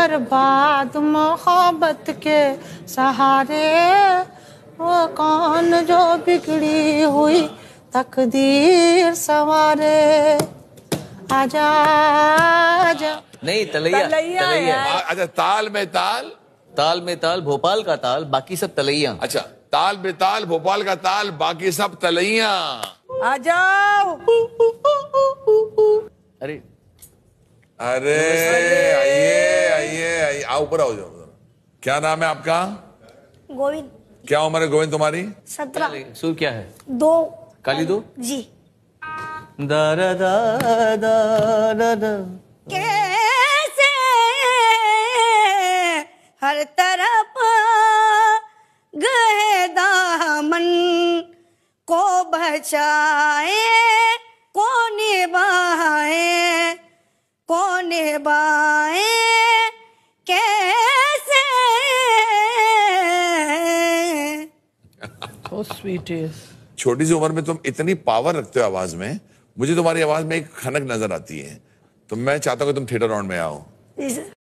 बर्बाद मोहब्बत के सहारे वो कौन जो बिगड़ी हुई तकदीर सवारे आजा नहीं तलैया तलैया, तलैया। अच्छा ताल में ताल ताल में ताल भोपाल का ताल बाकी सब तलैया अच्छा ताल में ताल भोपाल का ताल बाकी सब तलैया आ जाओ अरे अरे आइए आओ ऊपर आओ जाओ क्या नाम है आपका गोविंद क्या उम्र है गोविंद तुम्हारी सत्रह सुर क्या है दो काली दो जी दारा दा दा दा कैसे हर तरफ गए दामन को बचाए कौन बाए कौन बाए कैसे स्वीट oh, छोटी सी उम्र में तुम इतनी पावर रखते हो आवाज में मुझे तुम्हारी आवाज में एक खनक नजर आती है तो मैं चाहता हूँ तुम थिएटर राउंड में आओ